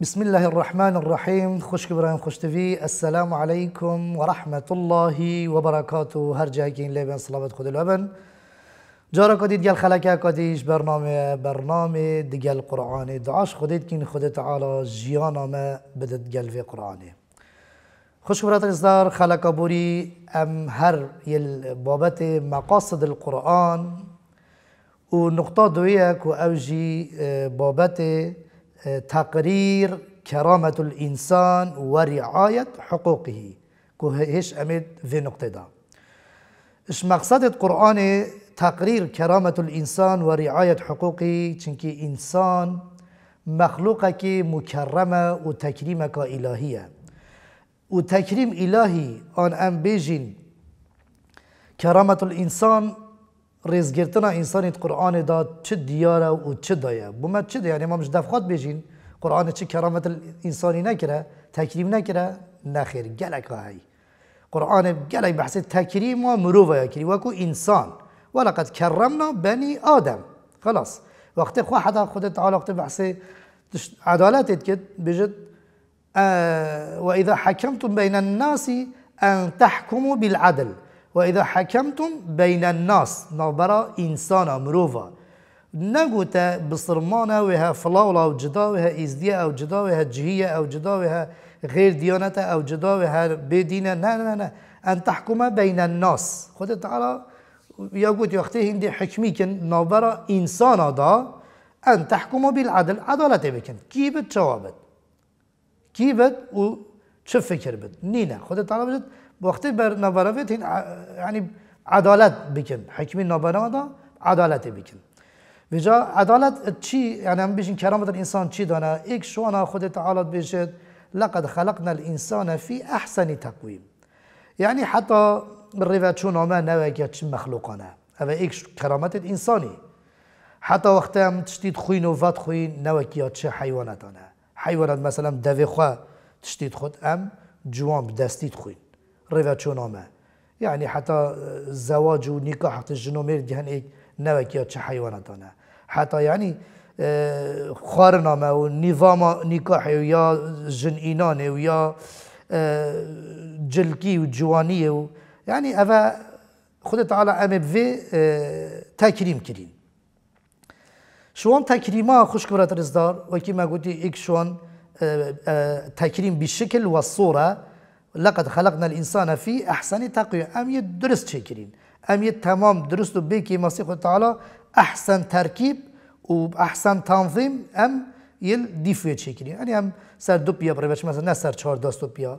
بسم الله الرحمن الرحيم خوش كبران خوش تفي السلام عليكم ورحمة الله وبركاته هر جاي كين لبن صلاة خود لبن جارا کدید گل خلقه قديش برنامه برنامه دجال قرآن دعاش قديد كين خود تعالى جيانا ما بدد گل في قرآني خوش برات ازدار خلقه بوري ام هر يل بابت مقاصد القرآن ونقطة دوية كو أوجي اوجی بابت تقرير كرامة الإنسان ورعاية حقوقه كهيش أمد في نقطة دا إش مقصد القرآن تقرير كرامة الإنسان ورعاية حقوقه چنكي إنسان مخلوقة كي مكرمة وتكريمة إلهية وتكريم إلهي أن أم بيجين كرامة الإنسان ریزگرتنا انسانی قرآن دا چه دیاره و چه دایه بومه چه ده یعنی ما مش دفخات بیجین قرآن چه کرامت انسانی نکره تکریم نکره نخیر گلک هایی قرآن گلک بحث تکریم و مروه یکری وکو انسان ولقد کرمنا بنی آدم خلاص وقتی خواه حدا خود تعالی وقتی بحث عدالتت کد بجد آه وإذا حكمتم بين الناس أن تحكموا بالعدل و اذا بين بین الناس نابرا انسانا مروفا نگوته بصرمانه وها ها فلاولا و جدا وها ها او جدا وها جهية او جدا وها غير غیر او جدا وها بدينه نه نه نه ان تحكم بين الناس خود تعالى يقول يختي هندي حكمي كن نابرا انسانا دا ان تحكم بالعدل عدالة بكن كي بت جوابت كي بت و چه بت نينا خود تعالى بجد وقتی بر نبرفت این یعنی عدالت بکن حکمی نبرافت عدالت بکن جا عدالت چی یعنی هم بیشین کرامت الانسان چی دانه ایک شوانا خود تعالی بیشد لقد خلقنا الانسان في احسن تقويم يعني حتى او ما نواكيتش انسانی هذا ايك كرامات الانساني حتى و تشتيت خوین نوه خوين نواكيتش حیوانتانه حيوانات مثلا دوی خواه تشتيت خود ام جوان بدستيت خوین ريفاتشونوما يعني حتى الزواج ونكاح الجنومير دهن إيك نوكيا حيواناتنا حتى يعني آه، خارنامه و نظام نكاحي ويا جنئنانه ويا آه، جلكي وجوانيه و يعني أفا خود تعالى امب في آه، تكريم كرين شوان تكريما خوش كبرت رزدار وكما قلت إك شوان تكريم بالشكل والصورة لقد خلقنا الإنسان في أحسن تقويم أم يدرس شكرين أم تمام درس بيكي مسيح تعالى أحسن تركيب وأحسن تنظيم أم يل ديفوية شكرين يعني أم سر دو بيا بربش مثلا نسر سر چهار دست دو بيا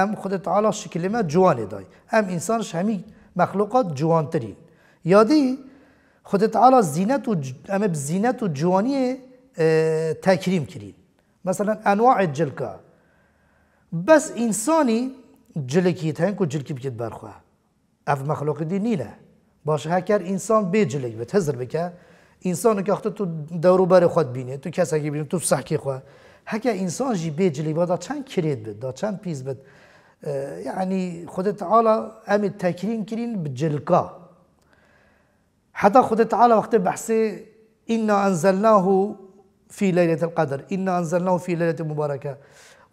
أم خود تعالى شكل ما جوان داي أم إنسان شمي مخلوقات جوان ترين يادي خود تعالى زينت و أم بزينت و جواني اه، تكريم كرين مثلا أنواع الجلكة بس إنساني جلکی تنگ کو جلکی بکت برخوا اف مخلوق دی نیله باش هکر انسان بی جلک بید هزر بکه انسان که اخته تو دورو بر خود بینه تو کسی که بینه تو سحکی خواه هکر انسان جی بی جلک بید دا چند کرید بید دا چند پیز بید اه، یعنی خود تعالى أم التكريم كرين بجلقا حتی خود تعالی وقت بحثي اینا أنزلناه فی لیلت القدر اینا أنزلناه فی لیلت مبارکه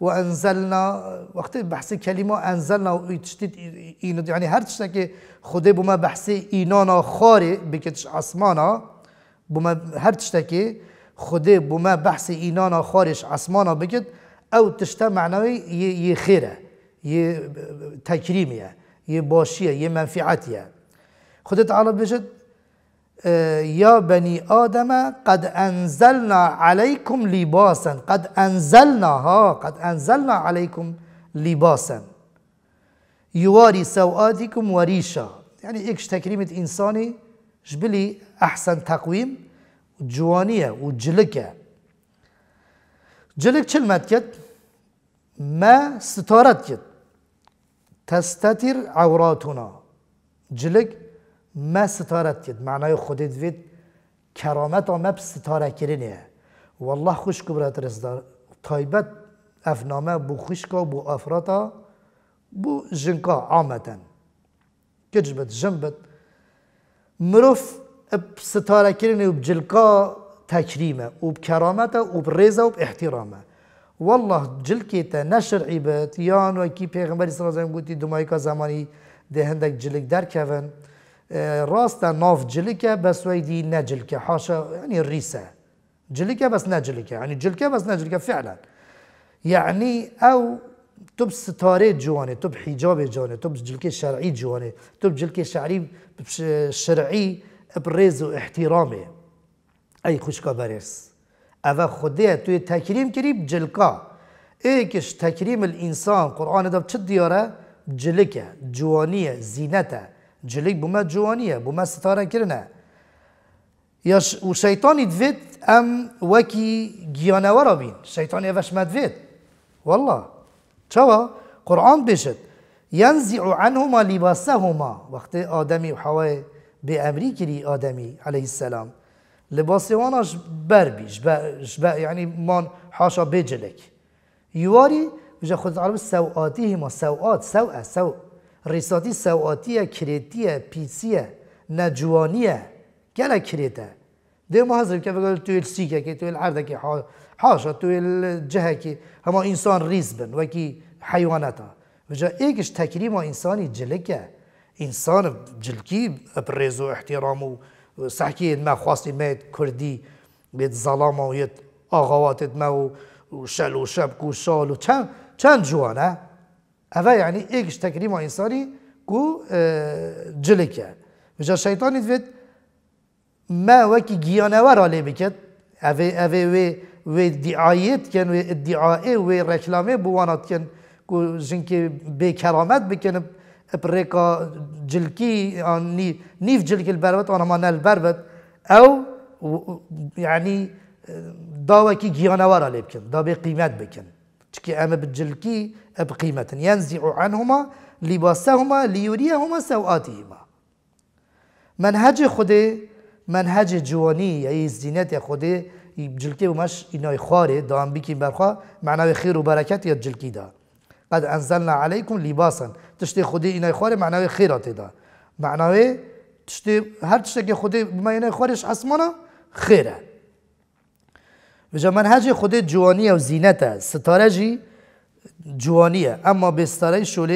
وانزلنا وقت بحث کلمه انزلنا و تشتید اینو یعنی هر چیزی که خدا بما بحث اینانا خاره بکتش آسمانا بما هر چیزی که خدا بما بحث اینانا خارش آسمانا بکت او تشتا معنوی یه خیره یه تکریمیه یه باشیه یه منفعتیه خدا تعالی بجد آه، يا بني آدم قد أنزلنا عليكم لباسا قد أنزلنا ها قد أنزلنا عليكم لباسا يواري سوآتكم وريشا يعني إكش تكريمة إنساني جبلي أحسن تقويم جوانية وجلكة جلك كلمة كت ما ستارت كت تستتر عوراتنا جلك ما ستارت کد معنای خودت وید کرامت آمه ستاره کرینه والله خوش کبرت رزدار تایبت افنامه بو خوشکا بو افراتا بو جنکا عامة كجبت جنبت مروف ستاره کرینه و بجلکا تکریمه و بکرامته والله جلکیته نشر عباد یان وکی پیغمبر صلی الله علیه و آله گوتی دمایکا زمانی ده هندک جلک راستا ناف جلكة بس ويدي نجلكة حاشا يعني الريسة جلكة بس نجلكة يعني جلكة بس نجلكة فعلا يعني أو تب ستاره جواني تب حجاب جواني تب جلكة شرعي جواني تب جلكة شرعي شرعي بريز و أي خشكا برس أفا خدية توي تكريم كريب جلكا إيكش تكريم الإنسان قرآن دب چه دياره جلكة جوانية زينته جليك بوما جوانية بوما ستارة كرنا يش وشيطاني دوید أم وكي جيانا ورابين بین شیطانی اوش مدوید والله شوا قرآن بشت ينزع عنهما لباسهما وقت آدمي وحواء بأمريكي لي آدمي عليه السلام لباسه وانا جبربي جبا جبا يعني مان حاشا بجلك يواري وجا خذ عرب سوآتهما سوآت سوء سوء ریساتی سواتیه کریتیه پیسیه نجوانیه گله کریته ده ما حضرت که بگل توی سیکه که توی عرده که حاشا توی جهه که هما انسان ریز بن و که حیوانتا و جا ایکش تکریم و انسانی جلکه انسان جلکی ابرز و احترام و سحکی ما خواستی ما کردی بیت ظلام و یت آغاواتت ما و شل و شبک و شال و چند چند جوانه أفا يعني إيش تكريم إنساني كو کو جلکه بجا شیطانی دوید ما جيانا گیانوار لي بكت أفا أفا وی وی دعايت كن وی ادعای وی رکلامه بوانات كن كو جنكي به کرامت بکن بريكا جلكي نيف نيف جلك البربت وانا نال البربت او يعني داوكي جيانا ورا لبكن دا قيمات بكن تشكي أما بتجلكي أبقيمة ينزع عنهما لباسهما ليريهما سوآتهما منهج خودی منهج جواني أي زینت خودی بجلکی ومش إنه يخاري دام بيكي برخوا معنای خير وبركة برکت یا دا قد انزلنا عليكم لباسا تشتي خودی إنه يخاري معنای خير دا معنای تشتي هر تشتي خودی ما إنه يخاريش اسمانه خیره بجا منهج خود جوانی و زینت ستاره جی جوانیه اما ستاره شول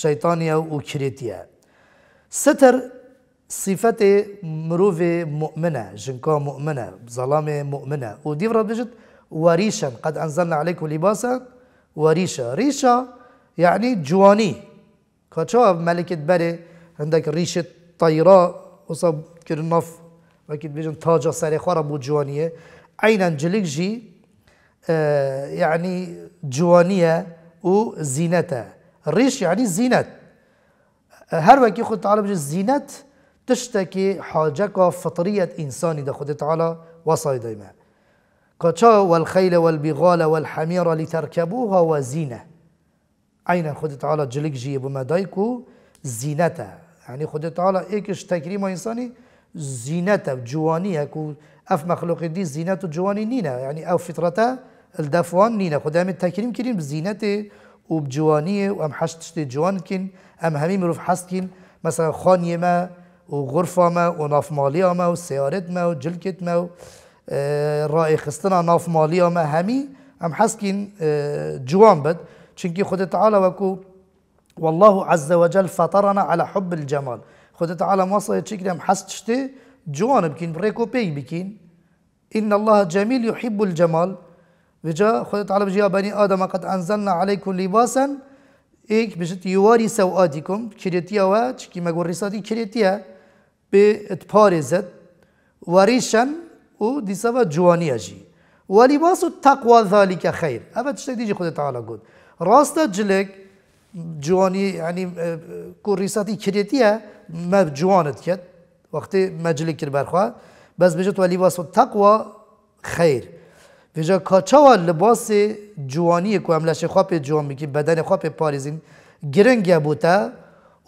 شیطانیه و اکریتیه ستر صفت مروف مؤمنة جنكا مؤمنة ظلام مؤمنة دیو را بجد وريشا قد أنزلنا عليكم لباسا وريشا ريشا يعني جواني كاتشا ملكة بري عندك ريشة طيراء وصب كرنف وکید بيجن تاجا سري خرب وجوانية أين جليكجي جي آه، يعني جوانية زينتها ريش يعني زينت هر وكي خود تعالى بجي زينت تشتكي حاجك فطرية إنساني ده خود تعالى وصاي دايما قد والخيل والبغال والحمير لتركبوها وزينة أين خود تعالى بما بمدايكو زينتها يعني خود تعالى إيكش تكريم إنساني زينتها جوانية كو اف مخلوق دي زينات جوان نينا يعني او فطرته الدفوان نينا خدام التكريم كريم بزينته وبجوانيه وام جوان كن ام هميم روف حسكن مثلا خانيه ما وغرفة ما وناف مالية ما وسيارت ما وجلكت ما آه، رأي خستنا ناف مالية ما همي ام حسكن اه جوان بد چونكي خد تعالى وكو والله عز وجل فطرنا على حب الجمال خد تعالى مصر چكري ام حس تشتي جوان بكين بريكو بي بكين إن الله جميل يحب الجمال وجاء خدت تعالى بجي بني آدم قد أنزلنا عليكم لباسا إيك بجت يواري سوآتكم كريتيا واج كما قول رسالتي كريتيا بتبارزت وريشا وديسا جواني أجي ولباس التقوى ذلك خير أبا تشتاك ديجي خدت تعالى قد راست جلك جواني يعني كوريساتي كريتيا ما جوانت كت وقت مجلك البرخواه بس بجت و لباس و تقوى خیر بجا و لباس جوانی کو عملش خواب جوان بدن خواب پاریزین گرنگ بوتا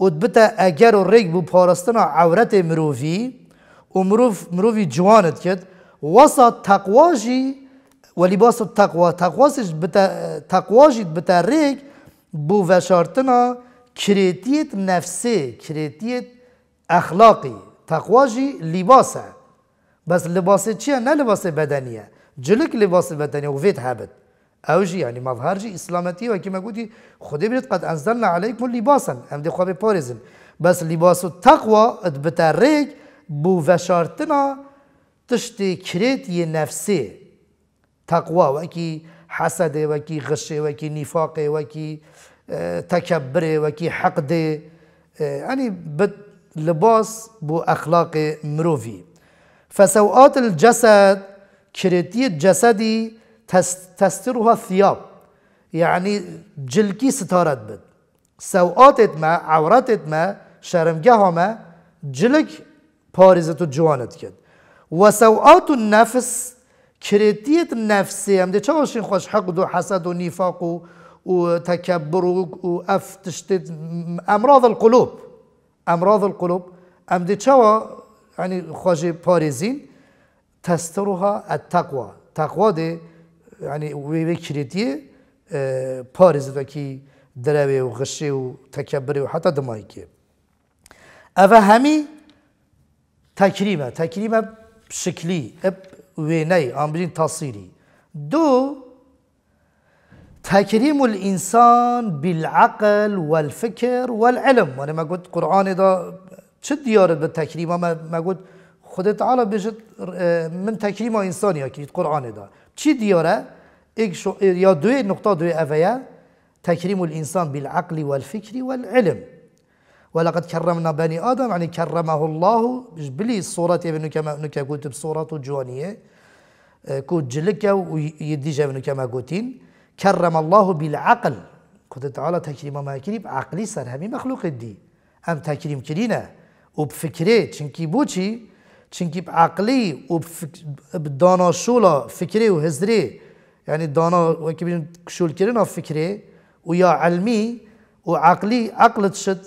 و بتا اگر و رگ بو پارستن عورت مروفی و مروف جوانت کد وسط تقواجی و لباس التقوی تقواسش بتا تقواجی بتا رگ بو وشارتنا کریتیت نفسی کریتیت اخلاقی تقواجی لباسه بس لباس چیه نه لباس بدنیه جلک لباس بدنی و وید هبد اوجی یعنی مظهر جی اسلامتی و که ما گوتی خدا بیرد قد انزلنا علیکم لباسا ام دی خواب پارزن بس لباس و تقوا ات بترگ بو وشارتنا تشتی کرید یه نفسی تقوا و کی حسد و کی غش و کی نفاق و کی تکبر و کی حقد یعنی لباس بو اخلاق مروفی فسوءات الجسد كريتية جسدي تسترها الثياب يعني جلكي ستارت بد سوءات ما عورتت ما شرمجها ما جلك پارزت و جوانت کرد و النفس كريتية النفسي هم چه چواشين خوش حقد دو حسد و نفاق و, و تكبر و افتشتت امراض القلوب امراض القلوب ام دي يعني خواجه باريزين تسترها التقوى تقوى ده يعني وي كريتي باريز اه، دكي دراوي وغشي وتكبري وحتى دمايكي أفا همي تكريمة تكريمة شكلي اب ويني أمرين تصيري دو تكريم الإنسان بالعقل والفكر والعلم وأنا ما قلت قرآن ده چه دیاره به تکریم ما مگود خود تعالی بجد اه، من تکریم انسانی ها کرید قرآن دا چی دیاره ایک شو اه، یا دوی نقطه دوی اویه تكريم الإنسان بالعقل والفكر والعلم ولقد كرمنا بني آدم يعني كرمه الله بلي صورة ابن كما نكا قلت بصورة جوانية كود اه، جلكة ويديجا ابن كما قلتين كرم الله بالعقل قلت تعالى تكريم ما كريم عقلي سر همي مخلوق دي أم تكريم كرينا و به فکره چنکی بو چی؟ چنکی بعقلی و فکره و هزره یعنی دانا و فکره و یا علمی و عقلی عقلت شد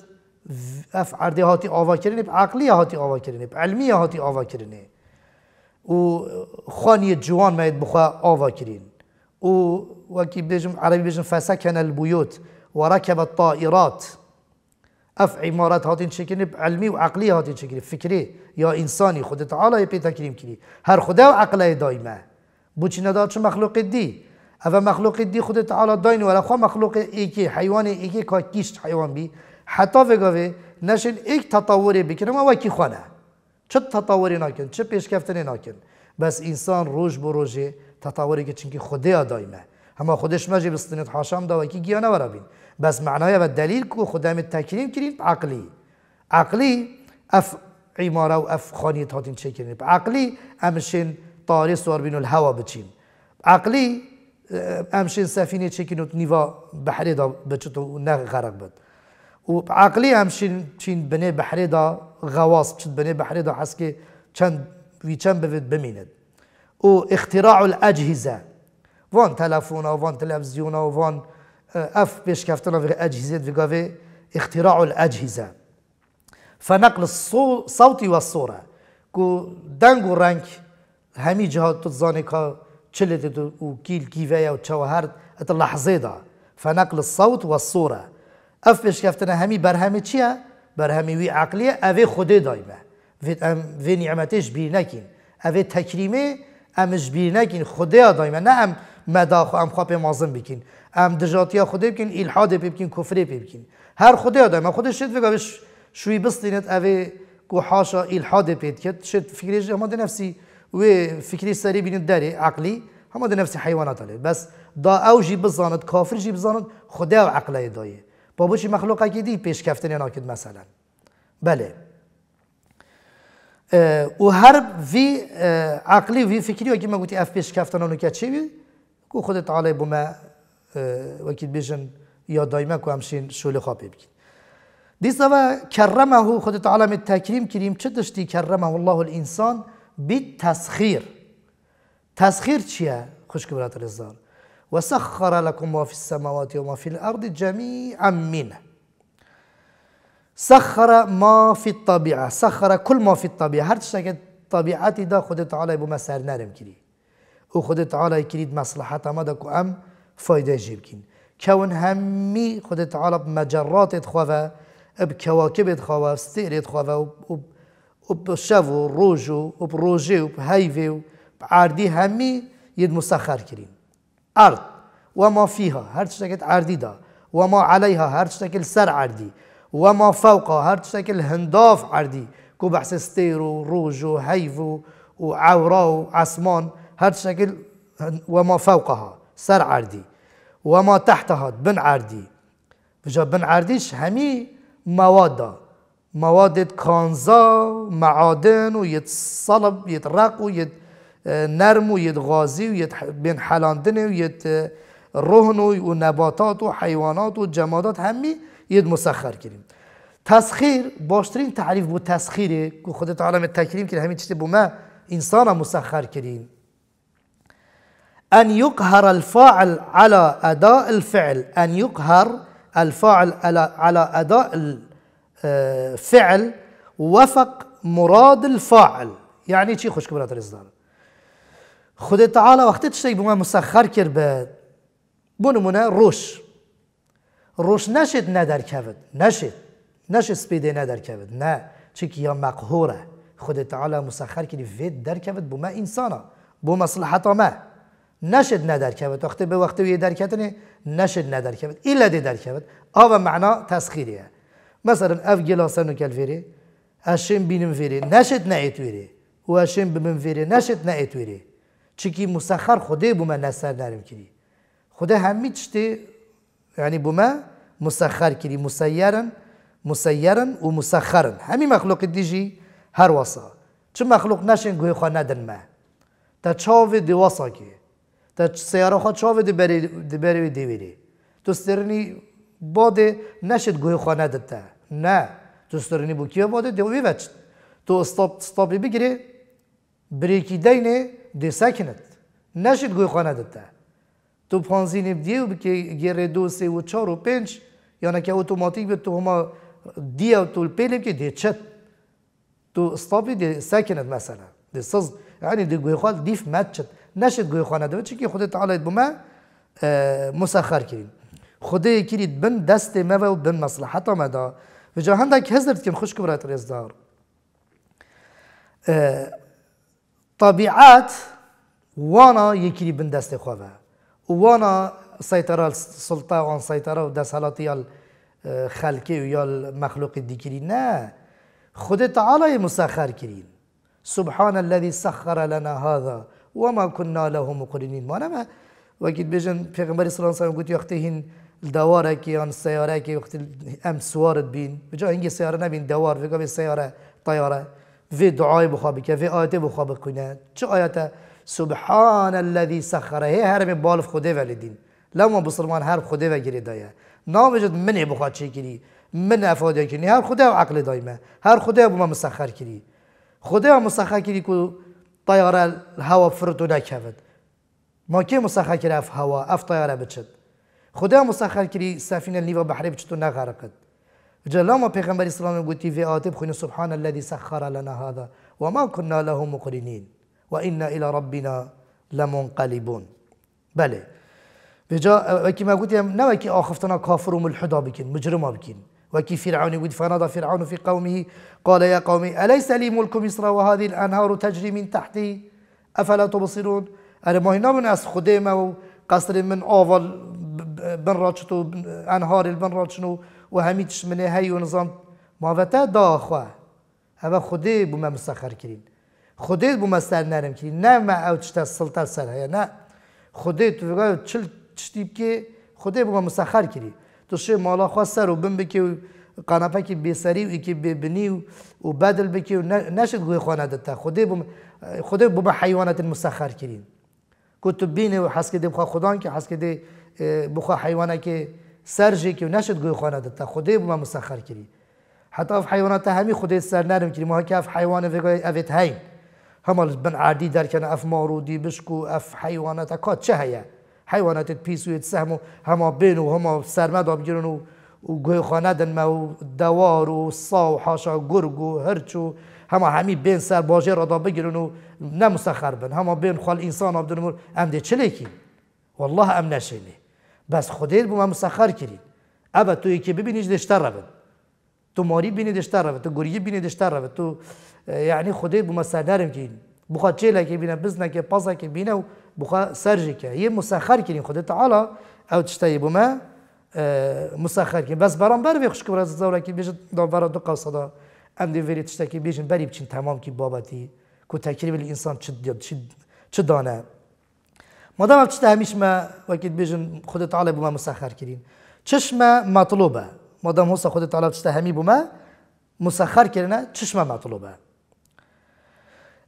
اف عرده هاتی آوا کردن به عقلی هاتی آوا کردن به علمی هاتی آوا کردن و خانی جوان مید بخواه آوا کردن و وکی بیجم عربی بیجم فسکن البیوت ورکب الطائرات اف عمارت هاتین شکلی علمی و عقلی هاتین شکلی فکری یا انسانی خود تعالی پی تکریم کنی. هر خدا و عقل دایمه بو چی نداد مخلوق دی او مخلوق دی خود تعالی داین ولی خواه مخلوق ایکی حیوان ایکی که کیشت حیوان بی حتی بگاوه نشین ایک تطوری بکنم و کی خوانه چه تطوری نکن چه پیشکفتنی نکن بس انسان روز بر روز تطوری که چونکی خدا دایمه اما خودش مجی بستنید حاشم دا و کی گیانه ورابین بس معناها بالدليل خدام التكريم كريم بعقلي عقلي اف عماره و اف خانية هاتین چه كريم عقلی امشين طاري سوار بينو الهوا بچين عقلي اه، امشين سفينة چکین و نیوا بحری دا بچتو نغ غرق بد و عقلي امشين چين بني بحری دا غواص بچت بني بحری دا حس که چند وي چند بفید بميند و اختراع الاجهزه وان تلفون وان تلفزیون وان أه، اف بيش كافتنا في اجهزه في اختراع الاجهزه فنقل الصوت والصوره كو دانغو رانك همي جهات تتزانيكا تشلت وكيل كيفايا وتشوهرت اللحظه دا فنقل الصوت والصوره اف بيش كافتنا همي برهمي تشيا برهمي وي عقليه افي خدي دايما في نعمتش بيناكين افي تكريمي امش بيناكين خدي دايما نعم مداخو ام خواب مازن بكين ام دجاتیا خودی بکن الحاد بکن کفر بکن هر خودی آدم خودش شد و بش شوی بستینت اوه کو حاشا الحاد که کرد شد فکریه. هم نفسی و فکری سری بین داره عقلی هم نفسی حیوانات علی بس دا او جی بزاند کافر جی بزاند خدا و عقل دایه بابا چی مخلوق که دی پیش کفتن ناکد مثلا بله او هر وی عقلی وی فکری که ما گوتی اف پیش کفتن اونو که چی بی کو خود تعالی بومه وەکی بیشن یا که و شول خواب خوا دیست و کرمه خود تعالی می تکریم کریم چه دشتی کرمه الله الانسان بیت تسخير. تەسخیر چیه؟ خوشکبرات و وسخر لكم ما في السماوات و ما فی الأرض جميعا منه سخر ما في الطبیعه سخر کل ما فی الطبیعه هر که طبیعتی دا خود تعالی بو سر نرم کری و خود تعالی کرید مصلحت آمده دا که فايدة جيبكين كون همي خد تعالى بمجرات مجراتت بكواكب اب بستير خواه وبشاف وروجو وبروجي وبهايفي اب همي يد مسخر كرين ارض وما فيها هر تشتكت عردي دا وما عليها هر تشتكت سر عردي وما فوقها هر تشتكت هنداف عردي كو بحث ستير و روج و هيف و عورا و عصمان هر تشتكت وما فوقها سر عردی و ما تحتها بن عردی جا بن عردیش همی مواد مواد کانزا معادن و یک صلب یت رق و نرم و یت غازی و بین حلاندن و رهن و نباتات و حیوانات و جمادات همی مسخر کردیم تسخیر باشترین تعریف بود تسخیره که خود تعالی تکریم کرد همین چیزی بو ما انسان مسخر کردیم أن يقهر الفاعل على أداء الفعل أن يقهر الفاعل على أداء الفعل آه، وفق مراد الفاعل يعني چی خوش كبرات الإصدار خد تعالى وقت تشتی بما مسخر كير به بنمونه روش روش نشد ندر كبد نشد نشد سبيدي ندر در کبد نه چی مقهوره خد تعالى مسخر كير وید در کبد بما انسانا بما صلحة ما نشد ندرکبد وقتی به وقتی یه درکتنه نشد ندرکبد ایلا دی درکبد آو معنا تسخیریه مثلا اف نو کل فیری اشم بینم فیری نشد نعیت ویری و اشم بمن فیری نشد نعیت ویری چکی مسخر خوده بوما نسر نرم کری خوده همی چشتی یعنی بوما مسخر کری مسیرن مسیرن و مسخرن همی مخلوق دیجی هر وصا چه مخلوق نشن گوی خواه ندن ما تا چاوی دی که Та сеяро хачаве дибери дибери дивири. То стерни боде нашет гуе хана дата. На. То стерни букия боде деви веч. То стоп стопи бигири. Брики дейне де сакинет. Нашет гуе хана дата. То панзини бдиу бике гере до се у чару пенч. Яна ке автоматик бе то хама дия тул пеле ке де чет. То стопи де сакинет масала. Де саз. يعني دي جوي خال ديف ماتشت نشد گوی خانه دو چی خود تعالی بو ما اه، مسخر کرد خدا کرید بن دست ما و بن مصلحت ما دا و جا هندک هزرت کم خوش کبرات دار اه، طبيعات وانا یکی بن دست خوفا وانا سيطرة السلطة وان سيطرة ودا سلاطي اه، و ويا مخلوق الدكري نه خود تعالی مسخر كرين سبحان الذي سخر لنا هذا وما كنا له مقرنين مانه ما وقت بيجن پیغمبر صلی الله علیه و گفت وقتی هین دواره کی آن سیاره کی وقتی ام سوارد بین بجا اینگه سیاره نبین دوار فکر به سیاره طیاره في دعاي بخواب كه في آيات بخواب كنه چه آيات سبحان الذي سخر هي هر من بالف خدا ولدين لما بصرمان هر خدا وگیری دایه نامجد منع بخواد چه کری من افاده کنی هر خدا و عقل دایمه هر خدا بما مسخر کری خدا مسخر کری که طياره الهواء فرتو ما ماكي مسخر كرا في هوا اف طياره بتشد خدا مسخر كري السفينه اللي بحري بتشتو نغرقت جلا ما پیغمبر اسلام گوتی في آتب خوين سبحان الذي سخر لنا هذا وما كنا له مقرنين وإنا إلى ربنا لمنقلبون بله بجا وكي ما قلت نوكي آخفتنا كافر وملحدا بكين مجرما بكين وكيف فرعون ود فنض فرعون في قومه قال يا قوم أليس لي ملك مصر وهذه الأنهار تجري من تحتي أفلا تبصرون أنا ما هنا من خدمه و قصر من أوفل بن و أنهار البن و وهميتش من هی ونظام نظام ما فتا دا خواه هوا خدي بما مسخر كرين خدي بما سر نرم كرين نعم ما او چتا سلطه سر نعم خدي تو تشل تشتیب که خودی بو مسخر کرین تو شی مالا خواست سر و بم بکی و قناپه که بیسری و ایکی ببنی و, و بدل بکی و نشد گوی خانه دتا خودی بم خودی بم حیوانت مسخر کرین کتب بینه و حس کده بخوا خدان که حس کده بخوا حیوانه که سر جه که نشد گوی خانه دتا خودی بم مسخر کرین حتی اف حیوانات همی خودی سر نرم کرین ما که اف حیوانه وگای اویت هین همال بن عادی در کنه اف مارودی بشکو اف حیوانات کات چه هیه حيوانات بيس ويتسهموا هما بين وهما سرمد وبجرن وقوي خاندن ما ودوار وصا وحاشا قرق وهرش هما همي بين سر باجي رضا بجرن ونمسخر بن هما بين خال إنسان عبد المور أم دي چليكي والله أم نشيني بس خدير بما مسخر كرين أبا تو يكي ببينيش دشتر بن تو ماری بینی دشتر رو تو گریه بینی دشتر رو تو یعنی خودت بما سردرم کین بخواد چه لکه بینه بزنه که پاسه که بینه و بخوا سرجه کرد یه مسخر کردیم خود تعالی او تشتهی بومه مسخر کردیم بس برام بر بخش که برای زوره که بیشت دابرا دو قصه دا ام دی ولی تشته که بیشن بری بچین تمام که بابتی که تکریب الانسان چه دید چه دانه مادام اب چه همیش ما وقتی بیشن خود تعالی بومه مسخر کردیم چشم مطلوبه مادام حسن خود تعالی تشته همی بومه مسخر کردنه چشم مطلوبه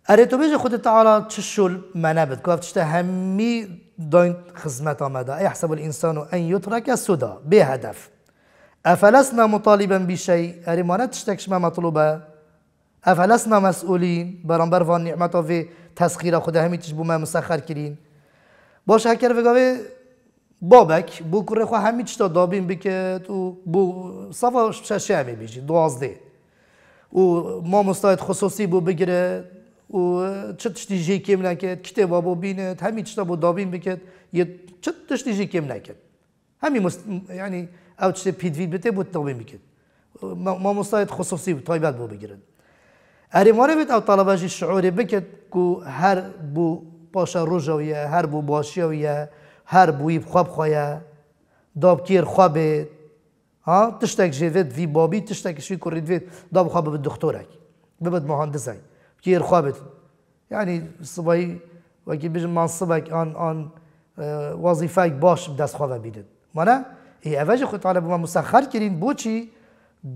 اره تو بیش خود تعالی چه شل منبت گفتشته همی داین خدمت آمده ای حسب الانسان ان یترک سودا به هدف افلسنا مطالبا بشی اره ما نتشتکش ما مطلوبه افلسنا مسئولین برانبر وان نعمت و تسخیر خود همی تش ما مسخر کرین باش هکر وگاوه بابک بو کره خو همی دابین بکه تو بو صفا ششه همی بیجی دوازده و ما مستاید خصوصی بو بگیره وچه تشتی جی کم نکرد کتاب آبو بیند همین چتا بو دابین بکرد یه چه تشتی جی کم نکرد همین مست... یعنی او چه پیدوید بته بود دابین بکرد ما مستعد خصوصی بود تایبت بو بگیرد اریماره بیت او طلبه جی شعوری بکرد که هر بو پاشا روژاویه هر بو باشیاویه هر بوی خواب خواه دابکیر خوابه ها تشتك جيفت في بابي تشتك شي كوريد فيت داب خاب بالدكتورك ببد مهندسك کیر خابت یعنی یعنی صبای وکی بیش منصبک آن آن وظیفه باش دست خواب بیدن مانه ای اوج خود تعالی ما مسخر کرین بو چی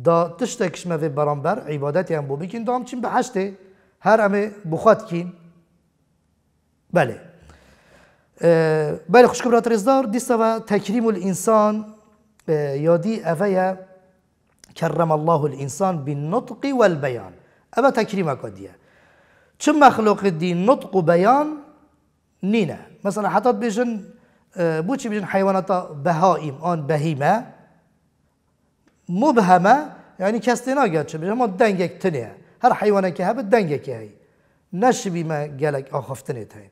دا تشت کشمه و برانبر عبادت هم بو دا دام چین به هر امه بخواد کین بله بله خوشکم رات دیستا و تکریم الانسان یادی اوه کرم الله الانسان بالنطق والبیان اوه تکریم اکا دیه چه مخلوق الدين نطق و بیان نینه مثلا حتی بیشن آه، بوتشي بجن بیشن حیوانات بهائیم آن بهیمه مبهمه یعنی يعني كاستينا قالت چه بیشن ما دنگک تنیه هر حیوانه که هبه دنگک هی نشبی ما گلک آخفتنه تایی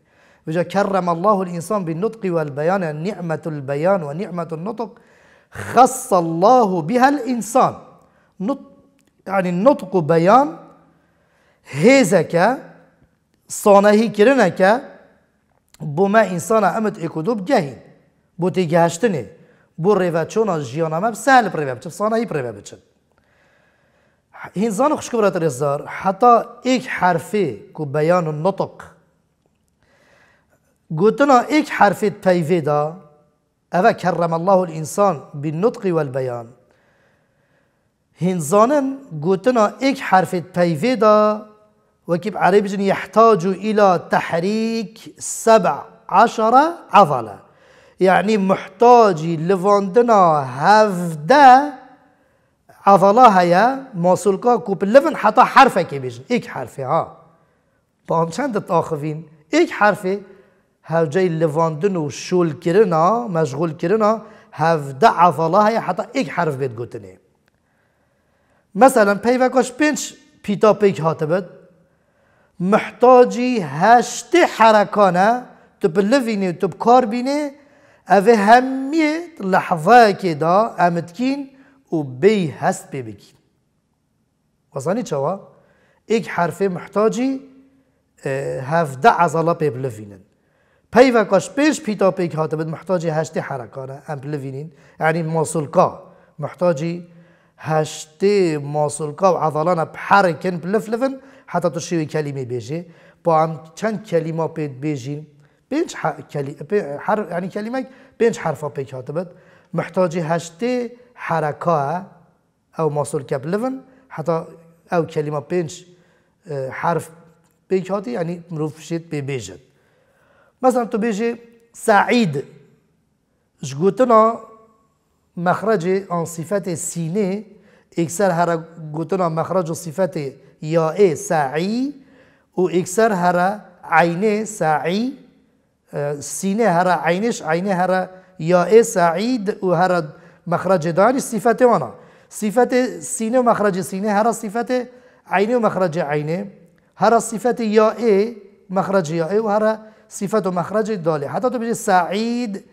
بجا كرم الله الإنسان بالنطق والبيان نعمة البيان ونعمة النطق خص الله بها الإنسان يعني نطق يعني النطق بيان هيزك صانهی کردن که بوم انسان امت اکودوب جهی بودی گشت نه بو ریو چون از جیان ما سهل پر ویب چه صانهی پر ویب چه انسان خوشگورت رزار حتی یک حرفی کو بیان و نطق گوتنا یک حرفی تیویدا او کرم الله الانسان بی نطق و البیان هنزانن گوتنا یک حرفی تیویدا وكيف عربي يحتاج إلى تحريك سبع عشرة عضلة يعني محتاج لفندنا هفدا عضله هيا موصولكا كوب لفن حتى حرفه كي إيك حرفه ها آه. بام چند تاخفين إيك حرفه هاوجي لفاندن و شول كرنا مشغول كرنا هفدا عضله هيا حتى إيك حرف بيت قوتني مثلا پیوکاش بنش بيتا بيك هاتبت محتاجی هشت حرکانه تو بلوینه تو بکار بینه اوه همیه لحظه که دا امدکین و بی هست بی بکین وزانی چوا؟ ایک حرف محتاجی اه، هفده عضله بی بلوینن پی و کاش پیش پیتا که هاته بد محتاجی هشت حرکانه ام بلوینین یعنی ماسولکا محتاجی هشت ماسولکا و عضلانه بحرکن بلفلفن حتى تشيوي كلمة بيجي بام كان كلمة بيت بيجين بينج حرف يعني كلمة بينش حرفة بيك هاتبت محتاجي هشتي حركة أو مصول كاب لفن حتى أو كلمة بينش آه، حرف بيك هاتي يعني مروف شيت بي بيجت مثلا تو بيجي سعيد جوتنا مخرج عن صفات السيني اكسر هر قوتنا مخرج صفته يا اي و واكسر هر عينه ساعي سينه هر عينش عينه هر يا اي و وهر مخرج دانش صفته وانا صفت سینه و مخرج سینه هر صفت عینه و مخرج عینه هر صفت یا ای إيه مخرج یا ای إيه، و هر صفت و مخرج داله حتی تو بجه سعید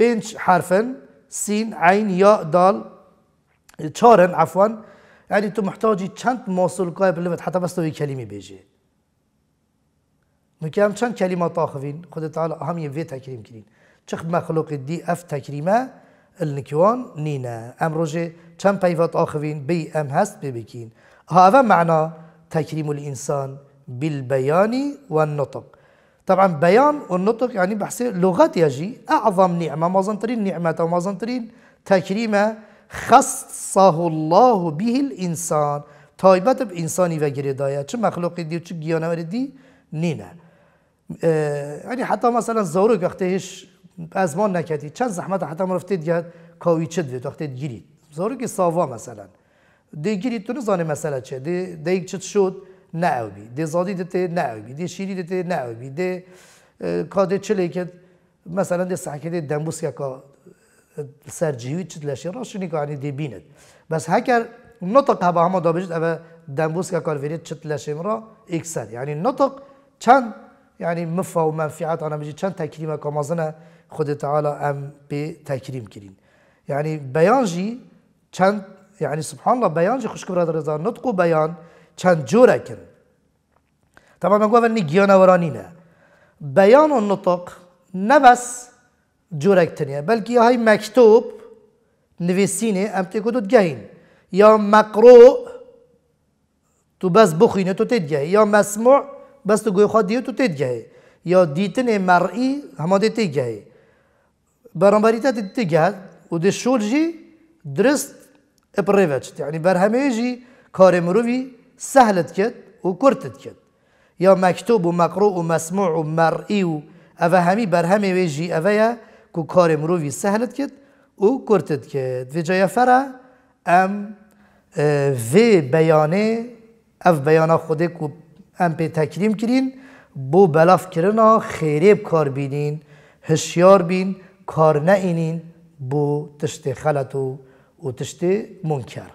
پنج حرفن سین عین یا دال چارن عفوا يعني تو محتاجی چند موصول قائب لمت حتى بس توي كلمة بيجي نكام چند كلمة تاخوین خود تعالی هم وی تكريم کرین چخ مخلوق دی اف تکریمه النکوان نينا ام روجي چند پیوات آخوین بي ام هست ها هذا معنى تكريم الإنسان بالبيان والنطق طبعا بيان والنطق يعني بحث لغات یجی أعظم نعمة ما ترین نعمة وما ترین تکریمه خصصه الله به الانسان تایبت به انسانی و داید چه مخلوقی دی چه چه وری دی نینه یعنی حتی مثلا زورو وقتی هیچ از ما نکدی چند زحمت حتی ما رفته دیگه کاوی چه دوید وقتی گیرید که ساوا مثلا دی گیرید تو نزانه مسئله چه دی دی چه شد نه بی دی زادی دته نه بی دی شیری دته نه بی دی کاده چلی که مثلا دی سحکه دی دنبوس که سر جیوی چت لشی که نگانی دی بیند بس هکر نطق هبا همه دا بجید اوه دنبوس که کارفیریت چت لشی مرا اکسر یعنی نطق چند یعنی مفا و منفعت آنها بجید چند تکریم کامازنه خود تعالی ام به تکریم کرین یعنی بیان جی چند یعنی سبحان الله بیان جی خوشک برادر رضا نطق و بیان چند جوره کرد طبعا من گوه نگیانه ورانی نه بیان و نطق نبس جورك تنيا بلكي هاي مكتوب نفسيني ام تكو تتجهين يا مقروء تو بس بخينه تو تتجهي يا مسموع بس تقول خد ديو تو تتجهي يا ديتن مرئي هما دي تتجهي برامبريتا تتجه ودي شول جي درست ابريفت يعني برهميجي كار مروي سهلت كت وكرتت كت يا مكتوب ومقروء ومسموع ومرئي أفهمي برهمي ويجي أفيا کو کار مروی سهلت کرد او کرتت کرد. و جای فره ام و بیانه اف بیانه خوده کو ام پی تکریم کرین بو بلاف کرنا خیریب کار بینین هشیار بین کار اینین بو تشت خلط و تشت منکر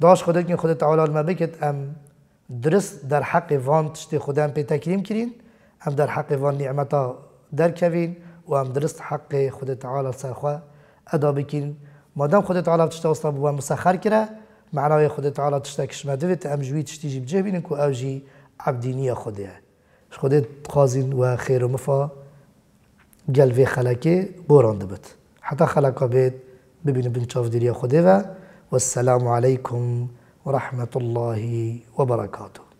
داشت خودت که خودت تعالی ما بکت ام درست در حق وان تشت خودم پی تکریم کرین ام در حق وان نعمتا در کوین و هم درست حق خود تعالی سرخوا ادا بکین مادام خود تعالی تشتا وصلا هم مسخر کرا معنای خود تعالی تشتا کشمده و تا امجوی تشتی جیب جه بینن که او جی عبدینی خوده خود خازین و خیر و مفا گلوی خلقه بورانده بد حتی خلکا بید ببینه چاف دیری خوده و والسلام عليكم ورحمة الله وبركاته